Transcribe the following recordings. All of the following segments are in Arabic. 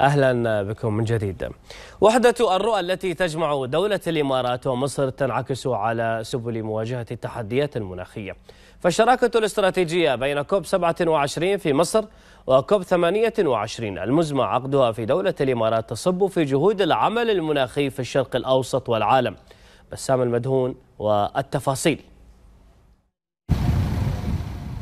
أهلا بكم من جديد وحدة الرؤى التي تجمع دولة الإمارات ومصر تنعكس على سبل مواجهة التحديات المناخية فالشراكة الاستراتيجية بين كوب 27 في مصر وكوب 28 المزمع عقدها في دولة الإمارات تصب في جهود العمل المناخي في الشرق الأوسط والعالم بسام المدهون والتفاصيل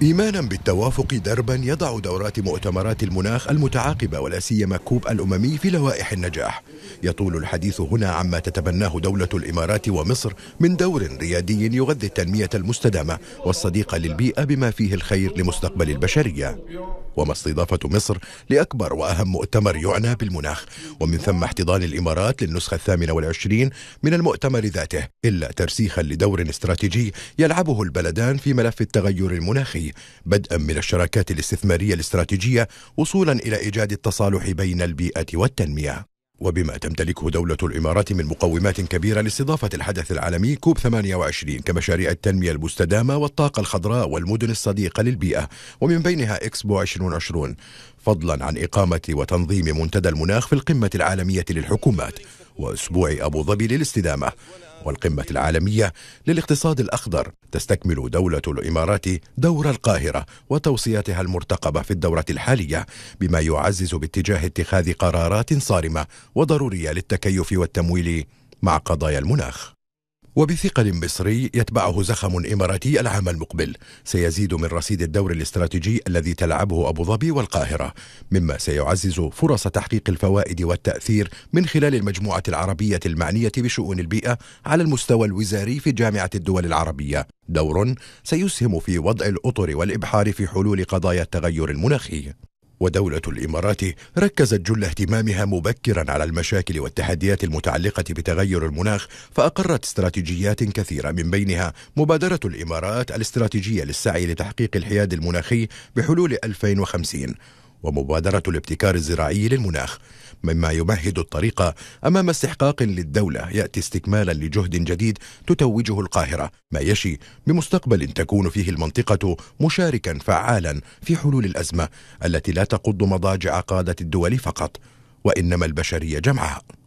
إيمانا بالتوافق دربا يضع دورات مؤتمرات المناخ المتعاقبة ولا سيما كوب الأممي في لوائح النجاح. يطول الحديث هنا عما تتبناه دولة الإمارات ومصر من دور ريادي يغذي التنمية المستدامة والصديقة للبيئة بما فيه الخير لمستقبل البشرية. وما استضافة مصر لأكبر وأهم مؤتمر يعنى بالمناخ ومن ثم احتضان الإمارات للنسخة الثامنة والعشرين من المؤتمر ذاته إلا ترسيخا لدور استراتيجي يلعبه البلدان في ملف التغير المناخي بدءا من الشراكات الاستثمارية الاستراتيجية وصولا إلى إيجاد التصالح بين البيئة والتنمية وبما تمتلكه دولة الإمارات من مقومات كبيرة لاستضافة الحدث العالمي كوب 28 كمشاريع التنمية المستدامة والطاقة الخضراء والمدن الصديقة للبيئة ومن بينها إكسبو 2020 فضلا عن إقامة وتنظيم منتدى المناخ في القمة العالمية للحكومات وأسبوع أبو ظبي للاستدامة والقمة العالمية للاقتصاد الأخضر تستكمل دولة الإمارات دور القاهرة وتوصياتها المرتقبة في الدورة الحالية بما يعزز باتجاه اتخاذ قرارات صارمة وضرورية للتكيف والتمويل مع قضايا المناخ وبثقل مصري يتبعه زخم إماراتي العام المقبل سيزيد من رصيد الدور الاستراتيجي الذي تلعبه أبو ظبي والقاهرة مما سيعزز فرص تحقيق الفوائد والتأثير من خلال المجموعة العربية المعنية بشؤون البيئة على المستوى الوزاري في جامعة الدول العربية دور سيسهم في وضع الأطر والإبحار في حلول قضايا التغير المناخي ودولة الإمارات ركزت جل اهتمامها مبكرا على المشاكل والتحديات المتعلقة بتغير المناخ فأقرت استراتيجيات كثيرة من بينها مبادرة الإمارات الاستراتيجية للسعي لتحقيق الحياد المناخي بحلول 2050 ومبادرة الابتكار الزراعي للمناخ مما يمهد الطريق أمام استحقاق للدولة يأتي استكمالا لجهد جديد تتوجه القاهرة ما يشي بمستقبل تكون فيه المنطقة مشاركا فعالا في حلول الأزمة التي لا تقض مضاجع قادة الدول فقط وإنما البشرية جمعها